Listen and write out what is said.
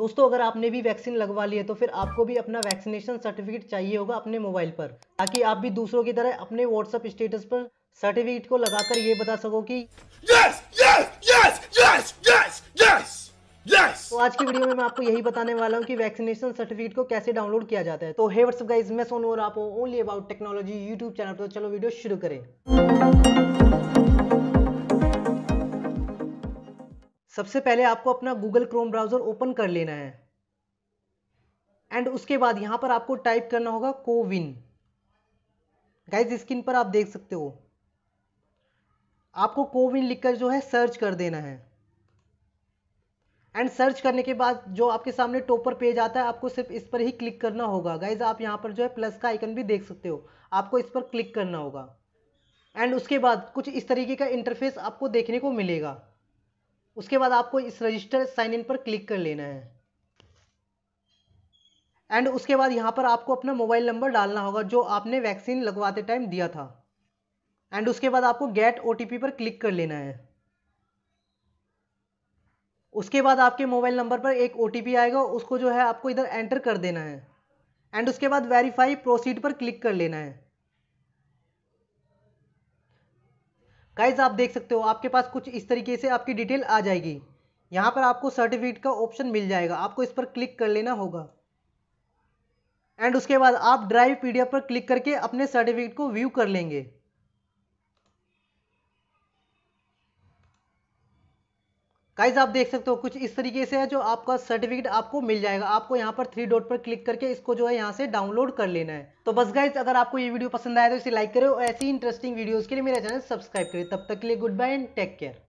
दोस्तों अगर आपने भी वैक्सीन लगवा ली है तो फिर आपको भी अपना वैक्सीनेशन सर्टिफिकेट चाहिए होगा अपने मोबाइल पर ताकि आप भी दूसरों की तरह अपने व्हाट्सअप स्टेटस पर सर्टिफिकेट को लगाकर ये बता सको कि yes, yes, yes, yes, yes, yes, yes. तो आज की वीडियो में मैं आपको यही बताने वाला हूँ कि वैक्सीनेशन सर्टिफिकेट को कैसे डाउनलोड किया जाता है तो हे व्हाट्सअप गाइस मैं सोनू और आप only about technology YouTube channel तो चलो वीडियो शुरू करें सबसे पहले आपको अपना गूगल क्रोम ब्राउज़र ओपन कर लेना है एंड उसके बाद यहां पर आपको टाइप करना होगा कोविन गाइज स्क्रीन पर आप देख सकते हो आपको कोविन लिखकर जो है सर्च कर देना है एंड सर्च करने के बाद जो आपके सामने टोपर पेज आता है आपको सिर्फ इस पर ही क्लिक करना होगा गाइज आप यहां पर जो है प्लस का आइकन भी देख सकते हो आपको इस पर क्लिक करना होगा एंड उसके बाद कुछ इस तरीके का इंटरफेस आपको देखने को मिलेगा उसके बाद आपको इस रजिस्टर साइन इन पर क्लिक कर लेना है एंड उसके बाद यहाँ पर आपको अपना मोबाइल नंबर डालना होगा जो आपने वैक्सीन लगवाते टाइम दिया था एंड उसके बाद आपको गेट ओ पर क्लिक कर लेना है उसके बाद आपके मोबाइल नंबर पर एक ओ आएगा उसको जो है आपको इधर एंटर कर देना है एंड उसके बाद वेरीफाई प्रोसीड पर क्लिक कर लेना है गाइज आप देख सकते हो आपके पास कुछ इस तरीके से आपकी डिटेल आ जाएगी यहाँ पर आपको सर्टिफिकेट का ऑप्शन मिल जाएगा आपको इस पर क्लिक कर लेना होगा एंड उसके बाद आप ड्राइव पीडीएफ पर क्लिक करके अपने सर्टिफिकेट को व्यू कर लेंगे गाइज आप देख सकते हो कुछ इस तरीके से है जो आपका सर्टिफिकेट आपको मिल जाएगा आपको यहाँ पर थ्री डॉट पर क्लिक करके इसको जो है यहाँ से डाउनलोड कर लेना है तो बस गाइज अगर आपको ये वीडियो पसंद आए तो इसे लाइक करें और ऐसी इंटरेस्टिंग वीडियोस के लिए मेरा चैनल सब्सक्राइब करें तब तक के लिए goodbye and take care